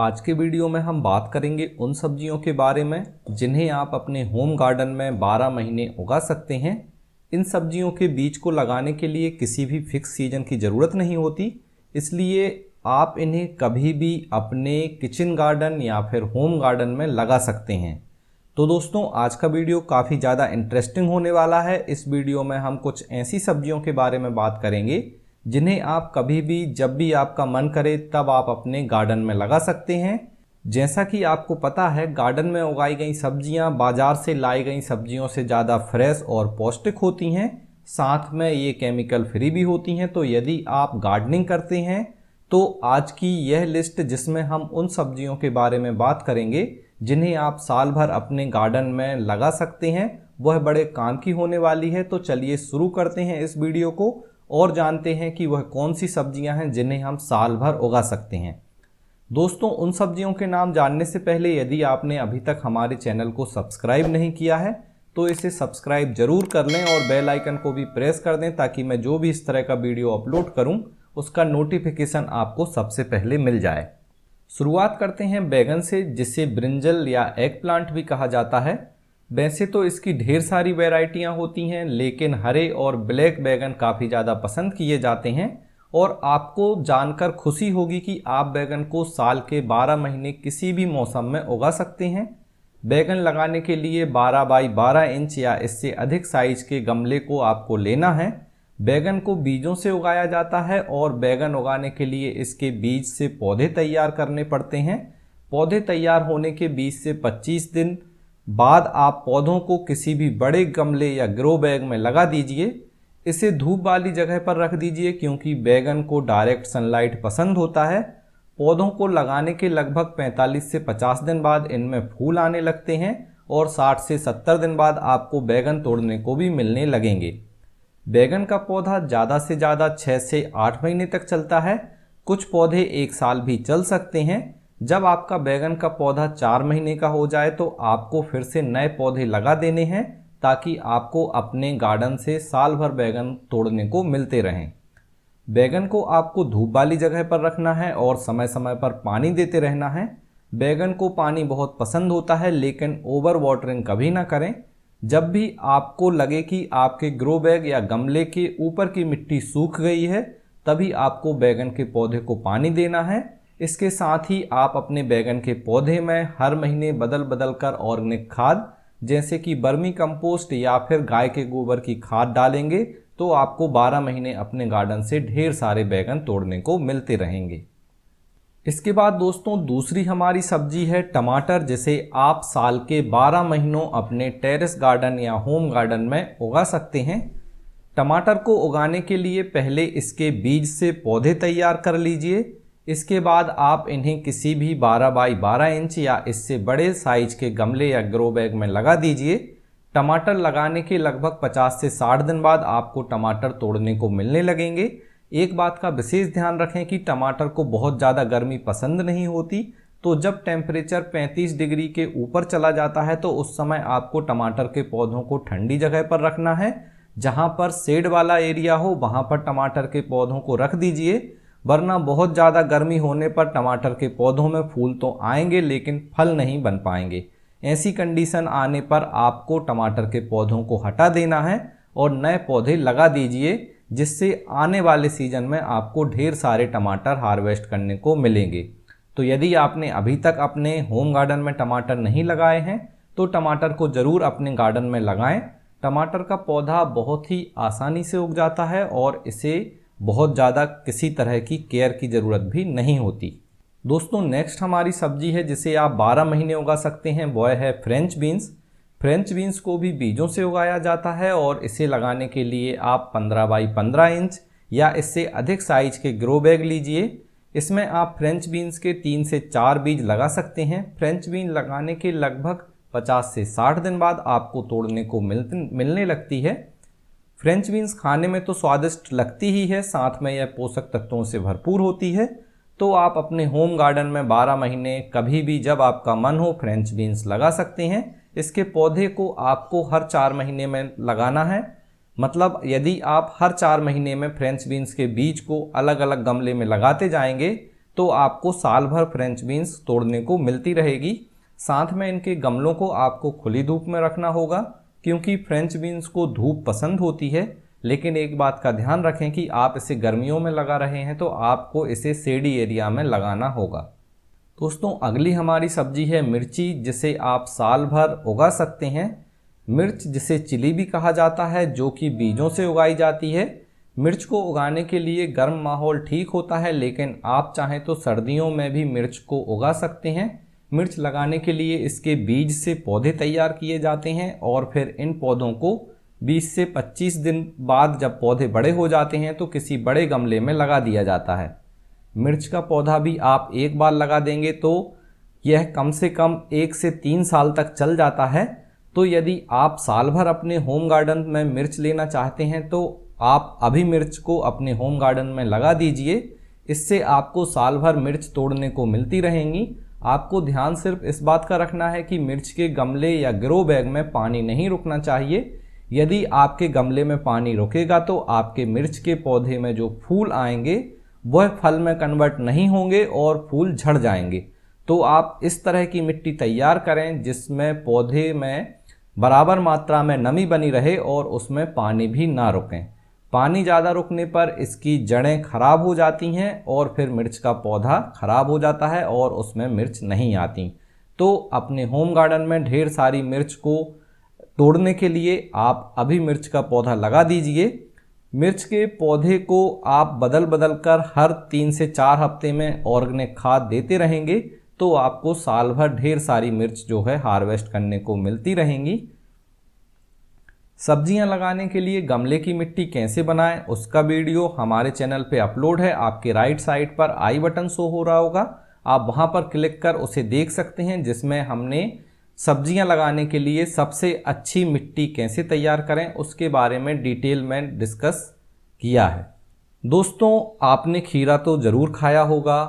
आज के वीडियो में हम बात करेंगे उन सब्जियों के बारे में जिन्हें आप अपने होम गार्डन में 12 महीने उगा सकते हैं इन सब्जियों के बीज को लगाने के लिए किसी भी फिक्स सीजन की ज़रूरत नहीं होती इसलिए आप इन्हें कभी भी अपने किचन गार्डन या फिर होम गार्डन में लगा सकते हैं तो दोस्तों आज का वीडियो काफ़ी ज़्यादा इंटरेस्टिंग होने वाला है इस वीडियो में हम कुछ ऐसी सब्जियों के बारे में बात करेंगे जिन्हें आप कभी भी जब भी आपका मन करे तब आप अपने गार्डन में लगा सकते हैं जैसा कि आपको पता है गार्डन में उगाई गई सब्जियां बाज़ार से लाई गई सब्जियों से ज़्यादा फ्रेश और पौष्टिक होती हैं साथ में ये केमिकल फ्री भी होती हैं तो यदि आप गार्डनिंग करते हैं तो आज की यह लिस्ट जिसमें हम उन सब्जियों के बारे में बात करेंगे जिन्हें आप साल भर अपने गार्डन में लगा सकते हैं वह बड़े काम की होने वाली है तो चलिए शुरू करते हैं इस वीडियो को और जानते हैं कि वह कौन सी सब्जियां हैं जिन्हें हम साल भर उगा सकते हैं दोस्तों उन सब्जियों के नाम जानने से पहले यदि आपने अभी तक हमारे चैनल को सब्सक्राइब नहीं किया है तो इसे सब्सक्राइब जरूर कर लें और बेल आइकन को भी प्रेस कर दें ताकि मैं जो भी इस तरह का वीडियो अपलोड करूं उसका नोटिफिकेशन आपको सबसे पहले मिल जाए शुरुआत करते हैं बैगन से जिसे ब्रिंजल या एग प्लांट भी कहा जाता है वैसे तो इसकी ढेर सारी वेराइटियाँ होती हैं लेकिन हरे और ब्लैक बैगन काफ़ी ज़्यादा पसंद किए जाते हैं और आपको जानकर खुशी होगी कि आप बैगन को साल के 12 महीने किसी भी मौसम में उगा सकते हैं बैगन लगाने के लिए 12 बाई 12 इंच या इससे अधिक साइज के गमले को आपको लेना है बैगन को बीजों से उगाया जाता है और बैगन उगाने के लिए इसके बीज से पौधे तैयार करने पड़ते हैं पौधे तैयार होने के बीज से 25 दिन बाद आप पौधों को किसी भी बड़े गमले या ग्रो बैग में लगा दीजिए इसे धूप वाली जगह पर रख दीजिए क्योंकि बैगन को डायरेक्ट सनलाइट पसंद होता है पौधों को लगाने के लगभग 45 से 50 दिन बाद इनमें फूल आने लगते हैं और 60 से 70 दिन बाद आपको बैगन तोड़ने को भी मिलने लगेंगे बैगन का पौधा ज़्यादा से ज़्यादा 6 से 8 महीने तक चलता है कुछ पौधे एक साल भी चल सकते हैं जब आपका बैगन का पौधा चार महीने का हो जाए तो आपको फिर से नए पौधे लगा देने हैं ताकि आपको अपने गार्डन से साल भर बैगन तोड़ने को मिलते रहें बैगन को आपको धूप वाली जगह पर रखना है और समय समय पर पानी देते रहना है बैगन को पानी बहुत पसंद होता है लेकिन ओवर वाटरिंग कभी ना करें जब भी आपको लगे कि आपके ग्रो बैग या गमले के ऊपर की मिट्टी सूख गई है तभी आपको बैगन के पौधे को पानी देना है इसके साथ ही आप अपने बैगन के पौधे में हर महीने बदल बदल कर ऑर्गेनिक खाद जैसे कि बर्मी कंपोस्ट या फिर गाय के गोबर की खाद डालेंगे तो आपको 12 महीने अपने गार्डन से ढेर सारे बैगन तोड़ने को मिलते रहेंगे इसके बाद दोस्तों दूसरी हमारी सब्जी है टमाटर जिसे आप साल के 12 महीनों अपने टेरेस गार्डन या होम गार्डन में उगा सकते हैं टमाटर को उगाने के लिए पहले इसके बीज से पौधे तैयार कर लीजिए इसके बाद आप इन्हें किसी भी 12 बाई 12 इंच या इससे बड़े साइज के गमले या ग्रो बैग में लगा दीजिए टमाटर लगाने के लगभग 50 से 60 दिन बाद आपको टमाटर तोड़ने को मिलने लगेंगे एक बात का विशेष ध्यान रखें कि टमाटर को बहुत ज़्यादा गर्मी पसंद नहीं होती तो जब टेम्परेचर 35 डिग्री के ऊपर चला जाता है तो उस समय आपको टमाटर के पौधों को ठंडी जगह पर रखना है जहाँ पर सेड वाला एरिया हो वहाँ पर टमाटर के पौधों को रख दीजिए वरना बहुत ज़्यादा गर्मी होने पर टमाटर के पौधों में फूल तो आएंगे लेकिन फल नहीं बन पाएंगे ऐसी कंडीशन आने पर आपको टमाटर के पौधों को हटा देना है और नए पौधे लगा दीजिए जिससे आने वाले सीजन में आपको ढेर सारे टमाटर हार्वेस्ट करने को मिलेंगे तो यदि आपने अभी तक अपने होम गार्डन में टमाटर नहीं लगाए हैं तो टमाटर को ज़रूर अपने गार्डन में लगाएं टमाटर का पौधा बहुत ही आसानी से उग जाता है और इसे बहुत ज़्यादा किसी तरह की केयर की ज़रूरत भी नहीं होती दोस्तों नेक्स्ट हमारी सब्जी है जिसे आप 12 महीने उगा सकते हैं वह है फ्रेंच बीन्स फ्रेंच बीन्स को भी बीजों से उगाया जाता है और इसे लगाने के लिए आप 15 बाई 15 इंच या इससे अधिक साइज के ग्रो बैग लीजिए इसमें आप फ्रेंच बीन्स के तीन से चार बीज लगा सकते हैं फ्रेंच बीन लगाने के लगभग 50 से 60 दिन बाद आपको तोड़ने को मिल मिलने लगती है फ्रेंच बीन्स खाने में तो स्वादिष्ट लगती ही है साथ में यह पोषक तत्वों से भरपूर होती है तो आप अपने होम गार्डन में 12 महीने कभी भी जब आपका मन हो फ्रेंच बीन्स लगा सकते हैं इसके पौधे को आपको हर चार महीने में लगाना है मतलब यदि आप हर चार महीने में फ्रेंच बीन्स के बीज को अलग अलग गमले में लगाते जाएंगे तो आपको साल भर फ्रेंच बीन्स तोड़ने को मिलती रहेगी साथ में इनके गमलों को आपको खुली धूप में रखना होगा क्योंकि फ्रेंच बीन्स को धूप पसंद होती है लेकिन एक बात का ध्यान रखें कि आप इसे गर्मियों में लगा रहे हैं तो आपको इसे सेडी एरिया में लगाना होगा दोस्तों अगली हमारी सब्जी है मिर्ची जिसे आप साल भर उगा सकते हैं मिर्च जिसे चिली भी कहा जाता है जो कि बीजों से उगाई जाती है मिर्च को उगाने के लिए गर्म माहौल ठीक होता है लेकिन आप चाहें तो सर्दियों में भी मिर्च को उगा सकते हैं मिर्च लगाने के लिए इसके बीज से पौधे तैयार किए जाते हैं और फिर इन पौधों को 20 से 25 दिन बाद जब पौधे बड़े हो जाते हैं तो किसी बड़े गमले में लगा दिया जाता है मिर्च का पौधा भी आप एक बार लगा देंगे तो यह कम से कम एक से तीन साल तक चल जाता है तो यदि आप साल भर अपने होम गार्डन में मिर्च लेना चाहते हैं तो आप अभी मिर्च को अपने होम गार्डन में लगा दीजिए इससे आपको साल भर मिर्च तोड़ने को मिलती रहेंगी आपको ध्यान सिर्फ इस बात का रखना है कि मिर्च के गमले या ग्रो बैग में पानी नहीं रुकना चाहिए यदि आपके गमले में पानी रुकेगा तो आपके मिर्च के पौधे में जो फूल आएंगे वह फल में कन्वर्ट नहीं होंगे और फूल झड़ जाएंगे तो आप इस तरह की मिट्टी तैयार करें जिसमें पौधे में बराबर मात्रा में नमी बनी रहे और उसमें पानी भी ना रुकें पानी ज़्यादा रुकने पर इसकी जड़ें खराब हो जाती हैं और फिर मिर्च का पौधा खराब हो जाता है और उसमें मिर्च नहीं आती तो अपने होम गार्डन में ढेर सारी मिर्च को तोड़ने के लिए आप अभी मिर्च का पौधा लगा दीजिए मिर्च के पौधे को आप बदल बदल कर हर तीन से चार हफ्ते में ऑर्गेनिक खाद देते रहेंगे तो आपको साल भर ढेर सारी मिर्च जो है हार्वेस्ट करने को मिलती रहेंगी सब्जियां लगाने के लिए गमले की मिट्टी कैसे बनाएं उसका वीडियो हमारे चैनल पे अपलोड है आपके राइट साइड पर आई बटन शो हो रहा होगा आप वहां पर क्लिक कर उसे देख सकते हैं जिसमें हमने सब्जियां लगाने के लिए सबसे अच्छी मिट्टी कैसे तैयार करें उसके बारे में डिटेल में डिस्कस किया है दोस्तों आपने खीरा तो ज़रूर खाया होगा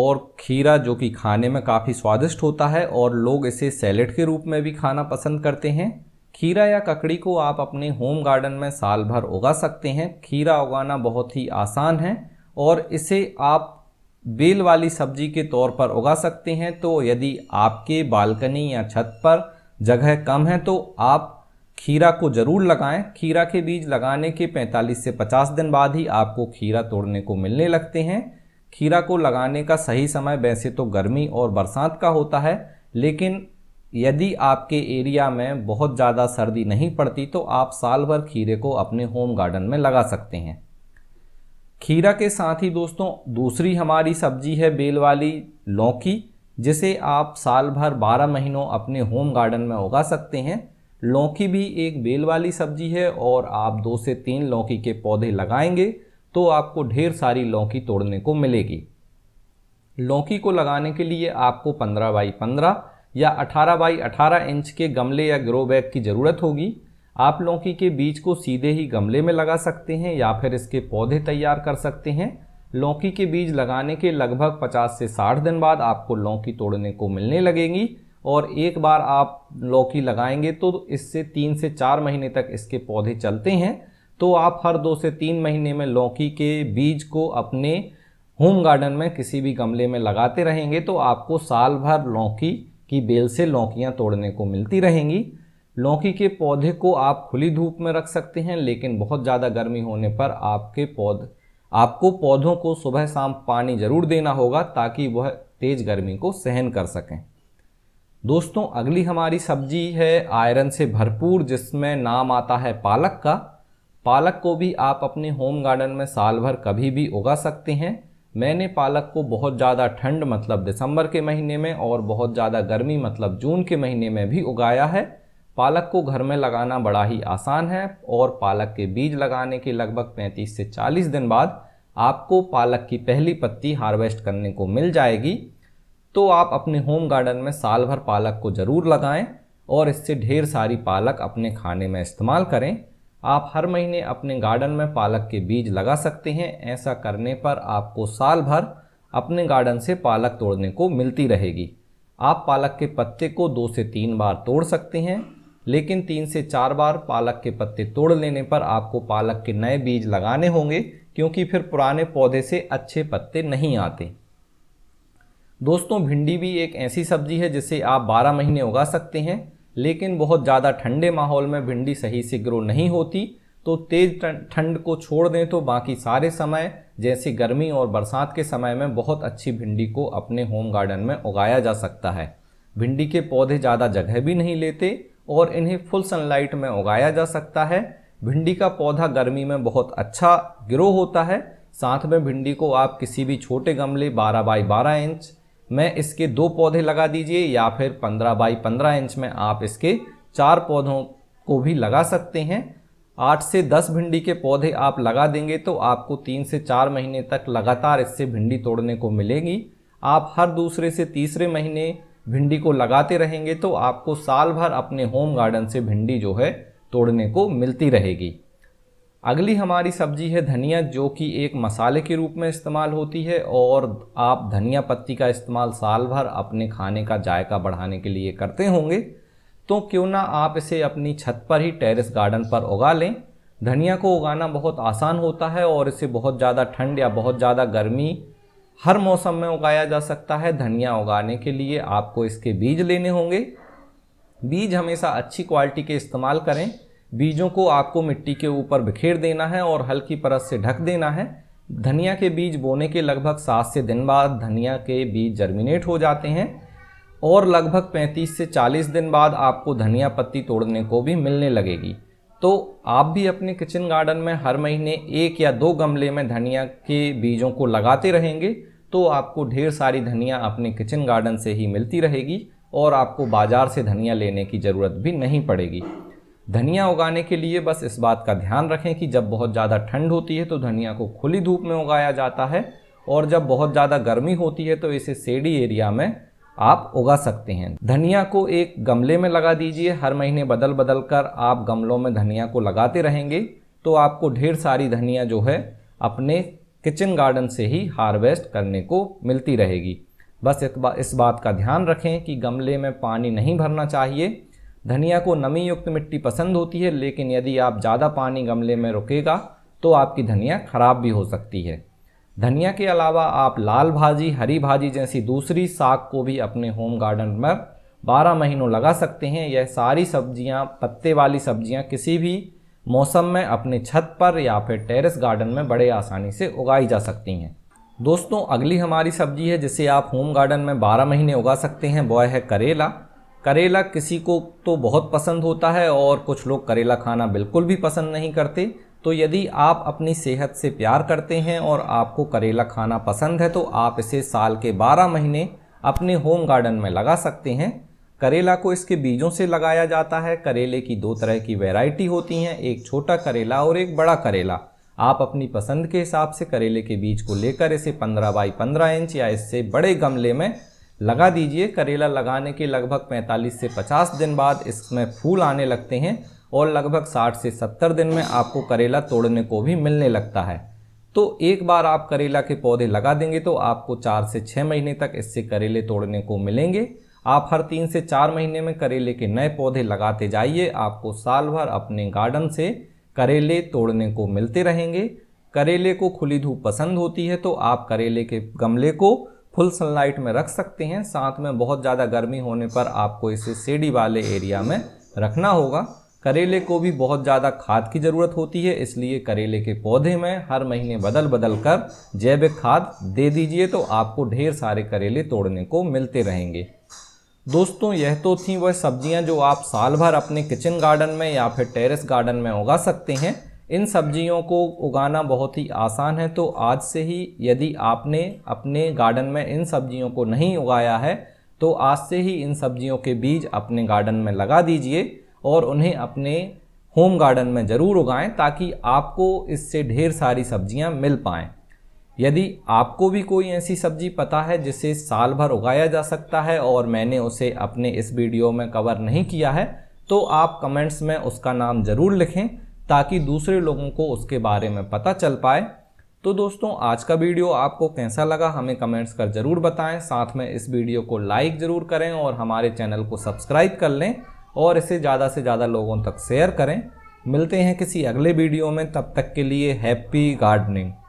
और खीरा जो कि खाने में काफ़ी स्वादिष्ट होता है और लोग इसे सैलेड के रूप में भी खाना पसंद करते हैं खीरा या ककड़ी को आप अपने होम गार्डन में साल भर उगा सकते हैं खीरा उगाना बहुत ही आसान है और इसे आप बेल वाली सब्जी के तौर पर उगा सकते हैं तो यदि आपके बालकनी या छत पर जगह कम है तो आप खीरा को ज़रूर लगाएं खीरा के बीज लगाने के 45 से 50 दिन बाद ही आपको खीरा तोड़ने को मिलने लगते हैं खीरा को लगाने का सही समय वैसे तो गर्मी और बरसात का होता है लेकिन यदि आपके एरिया में बहुत ज़्यादा सर्दी नहीं पड़ती तो आप साल भर खीरे को अपने होम गार्डन में लगा सकते हैं खीरा के साथ ही दोस्तों दूसरी हमारी सब्जी है बेल वाली लौकी जिसे आप साल भर 12 महीनों अपने होम गार्डन में उगा सकते हैं लौकी भी एक बेल वाली सब्जी है और आप दो से तीन लौकी के पौधे लगाएंगे तो आपको ढेर सारी लौकी तोड़ने को मिलेगी लौकी को लगाने के लिए आपको 15 बाई 15 या 18 बाई 18 इंच के गमले या ग्रो बैग की ज़रूरत होगी आप लौकी के बीज को सीधे ही गमले में लगा सकते हैं या फिर इसके पौधे तैयार कर सकते हैं लौकी के बीज लगाने के लगभग 50 से 60 दिन बाद आपको लौकी तोड़ने को मिलने लगेंगी और एक बार आप लौकी लगाएंगे तो इससे तीन से चार महीने तक इसके पौधे चलते हैं तो आप हर दो से तीन महीने में लौकी के बीज को अपने होम गार्डन में किसी भी गमले में लगाते रहेंगे तो आपको साल भर लौकी की बेल से लौकियाँ तोड़ने को मिलती रहेंगी लौकी के पौधे को आप खुली धूप में रख सकते हैं लेकिन बहुत ज़्यादा गर्मी होने पर आपके पौध आपको पौधों को सुबह शाम पानी ज़रूर देना होगा ताकि वह तेज़ गर्मी को सहन कर सकें दोस्तों अगली हमारी सब्जी है आयरन से भरपूर जिसमें नाम आता है पालक का पालक को भी आप अपने होम गार्डन में साल भर कभी भी उगा सकते हैं मैंने पालक को बहुत ज़्यादा ठंड मतलब दिसंबर के महीने में और बहुत ज़्यादा गर्मी मतलब जून के महीने में भी उगाया है पालक को घर में लगाना बड़ा ही आसान है और पालक के बीज लगाने के लगभग 35 से 40 दिन बाद आपको पालक की पहली पत्ती हार्वेस्ट करने को मिल जाएगी तो आप अपने होम गार्डन में साल भर पालक को ज़रूर लगाएं और इससे ढेर सारी पालक अपने खाने में इस्तेमाल करें आप हर महीने अपने गार्डन में पालक के बीज लगा सकते हैं ऐसा करने पर आपको साल भर अपने गार्डन से पालक तोड़ने को मिलती रहेगी आप पालक के पत्ते को दो से तीन बार तोड़ सकते हैं लेकिन तीन से चार बार पालक के पत्ते तोड़ लेने पर आपको पालक के नए बीज लगाने होंगे क्योंकि फिर पुराने पौधे से अच्छे पत्ते नहीं आते दोस्तों भिंडी भी एक ऐसी सब्जी है जिसे आप 12 महीने उगा सकते हैं लेकिन बहुत ज़्यादा ठंडे माहौल में भिंडी सही से ग्रो नहीं होती तो तेज़ ठंड को छोड़ दें तो बाकी सारे समय जैसे गर्मी और बरसात के समय में बहुत अच्छी भिंडी को अपने होम गार्डन में उगाया जा सकता है भिंडी के पौधे ज़्यादा जगह भी नहीं लेते और इन्हें फुल सनलाइट में उगाया जा सकता है भिंडी का पौधा गर्मी में बहुत अच्छा ग्रो होता है साथ में भिंडी को आप किसी भी छोटे गमले 12 बाई 12 इंच में इसके दो पौधे लगा दीजिए या फिर 15 बाई 15 इंच में आप इसके चार पौधों को भी लगा सकते हैं आठ से दस भिंडी के पौधे आप लगा देंगे तो आपको तीन से चार महीने तक लगातार इससे भिंडी तोड़ने को मिलेगी आप हर दूसरे से तीसरे महीने भिंडी को लगाते रहेंगे तो आपको साल भर अपने होम गार्डन से भिंडी जो है तोड़ने को मिलती रहेगी अगली हमारी सब्जी है धनिया जो कि एक मसाले के रूप में इस्तेमाल होती है और आप धनिया पत्ती का इस्तेमाल साल भर अपने खाने का जायका बढ़ाने के लिए करते होंगे तो क्यों ना आप इसे अपनी छत पर ही टेरेस गार्डन पर उगा लें धनिया को उगाना बहुत आसान होता है और इसे बहुत ज़्यादा ठंड या बहुत ज़्यादा गर्मी हर मौसम में उगाया जा सकता है धनिया उगाने के लिए आपको इसके बीज लेने होंगे बीज हमेशा अच्छी क्वालिटी के इस्तेमाल करें बीजों को आपको मिट्टी के ऊपर बिखेर देना है और हल्की परत से ढक देना है धनिया के बीज बोने के लगभग सात से दिन बाद धनिया के बीज जर्मिनेट हो जाते हैं और लगभग 35 से 40 दिन बाद आपको धनिया पत्ती तोड़ने को भी मिलने लगेगी तो आप भी अपने किचन गार्डन में हर महीने एक या दो गमले में धनिया के बीजों को लगाते रहेंगे तो आपको ढेर सारी धनिया अपने किचन गार्डन से ही मिलती रहेगी और आपको बाज़ार से धनिया लेने की ज़रूरत भी नहीं पड़ेगी धनिया उगाने के लिए बस इस बात का ध्यान रखें कि जब बहुत ज़्यादा ठंड होती है तो धनिया को खुली धूप में उगाया जाता है और जब बहुत ज़्यादा गर्मी होती है तो इसे सेडी एरिया में आप उगा सकते हैं धनिया को एक गमले में लगा दीजिए हर महीने बदल बदल कर आप गमलों में धनिया को लगाते रहेंगे तो आपको ढेर सारी धनिया जो है अपने किचन गार्डन से ही हार्वेस्ट करने को मिलती रहेगी बस इस बात का ध्यान रखें कि गमले में पानी नहीं भरना चाहिए धनिया को नमी युक्त मिट्टी पसंद होती है लेकिन यदि आप ज़्यादा पानी गमले में रुकेगा तो आपकी धनिया खराब भी हो सकती है धनिया के अलावा आप लाल भाजी हरी भाजी जैसी दूसरी साग को भी अपने होम गार्डन में बारह महीनों लगा सकते हैं यह सारी सब्जियां पत्ते वाली सब्जियां किसी भी मौसम में अपने छत पर या फिर टेरेस गार्डन में बड़े आसानी से उगाई जा सकती हैं दोस्तों अगली हमारी सब्जी है जिसे आप होम गार्डन में 12 महीने उगा सकते हैं वह है करेला करेला किसी को तो बहुत पसंद होता है और कुछ लोग करेला खाना बिल्कुल भी पसंद नहीं करते तो यदि आप अपनी सेहत से प्यार करते हैं और आपको करेला खाना पसंद है तो आप इसे साल के 12 महीने अपने होम गार्डन में लगा सकते हैं करेला को इसके बीजों से लगाया जाता है करेले की दो तरह की वैरायटी होती हैं एक छोटा करेला और एक बड़ा करेला आप अपनी पसंद के हिसाब से करेले के बीज को लेकर इसे 15 बाई 15 इंच या इससे बड़े गमले में लगा दीजिए करेला लगाने के लगभग 45 से 50 दिन बाद इसमें फूल आने लगते हैं और लगभग 60 से 70 दिन में आपको करेला तोड़ने को भी मिलने लगता है तो एक बार आप करेला के पौधे लगा देंगे तो आपको चार से छः महीने तक इससे करेले तोड़ने को मिलेंगे आप हर तीन से चार महीने में करेले के नए पौधे लगाते जाइए आपको साल भर अपने गार्डन से करेले तोड़ने को मिलते रहेंगे करेले को खुली धूप पसंद होती है तो आप करेले के गमले को फुल सनलाइट में रख सकते हैं साथ में बहुत ज़्यादा गर्मी होने पर आपको इसे सीढ़ी वाले एरिया में रखना होगा करेले को भी बहुत ज़्यादा खाद की ज़रूरत होती है इसलिए करेले के पौधे में हर महीने बदल बदल कर जैविक खाद दे दीजिए तो आपको ढेर सारे करेले तोड़ने को मिलते रहेंगे दोस्तों यह तो थी वह सब्जियां जो आप साल भर अपने किचन गार्डन में या फिर टेरेस गार्डन में उगा सकते हैं इन सब्जियों को उगाना बहुत ही आसान है तो आज से ही यदि आपने अपने गार्डन में इन सब्जियों को नहीं उगाया है तो आज से ही इन सब्जियों के बीज अपने गार्डन में लगा दीजिए और उन्हें अपने होम गार्डन में ज़रूर उगाएं ताकि आपको इससे ढेर सारी सब्जियां मिल पाएँ यदि आपको भी कोई ऐसी सब्जी पता है जिसे साल भर उगाया जा सकता है और मैंने उसे अपने इस वीडियो में कवर नहीं किया है तो आप कमेंट्स में उसका नाम ज़रूर लिखें ताकि दूसरे लोगों को उसके बारे में पता चल पाए तो दोस्तों आज का वीडियो आपको कैसा लगा हमें कमेंट्स कर ज़रूर बताएं साथ में इस वीडियो को लाइक ज़रूर करें और हमारे चैनल को सब्सक्राइब कर लें और इसे ज़्यादा से ज़्यादा लोगों तक शेयर करें मिलते हैं किसी अगले वीडियो में तब तक के लिए हैप्पी गार्डनिंग